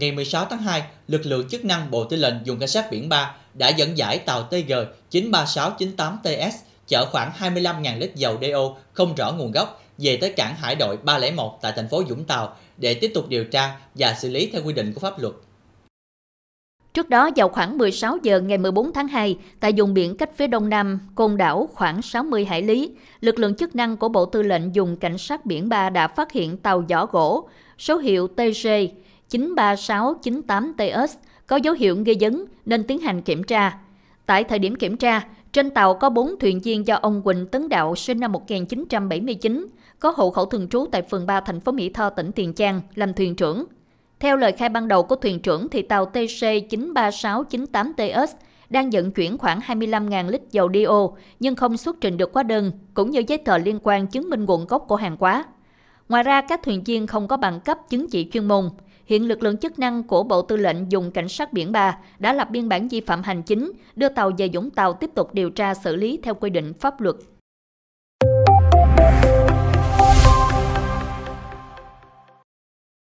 ngày 16 tháng 2, lực lượng chức năng Bộ Tư lệnh Dùng Cảnh sát Biển 3 đã dẫn giải tàu TG 93698TS chở khoảng 25.000 lít dầu DO không rõ nguồn gốc về tới cảng hải đội 301 tại thành phố Dũng Tàu để tiếp tục điều tra và xử lý theo quy định của pháp luật. Trước đó, vào khoảng 16 giờ ngày 14 tháng 2, tại vùng biển cách phía đông nam, Côn đảo khoảng 60 hải lý, lực lượng chức năng của Bộ Tư lệnh dùng Cảnh sát biển 3 đã phát hiện tàu giỏ gỗ, số hiệu TG 93698TS có dấu hiệu nghi vấn nên tiến hành kiểm tra. Tại thời điểm kiểm tra, trên tàu có 4 thuyền viên do ông Quỳnh Tấn Đạo sinh năm 1979, có hộ khẩu thường trú tại phường 3 thành phố Mỹ Tho, tỉnh Tiền Giang, làm thuyền trưởng. Theo lời khai ban đầu của thuyền trưởng thì tàu TC93698TS đang vận chuyển khoảng 25.000 lít dầu DO nhưng không xuất trình được hóa đơn cũng như giấy tờ liên quan chứng minh nguồn gốc của hàng hóa. Ngoài ra, các thuyền viên không có bằng cấp chứng chỉ chuyên môn hiện lực lượng chức năng của Bộ Tư lệnh dùng Cảnh sát Biển 3 đã lập biên bản vi phạm hành chính, đưa tàu về Vũng Tàu tiếp tục điều tra xử lý theo quy định pháp luật.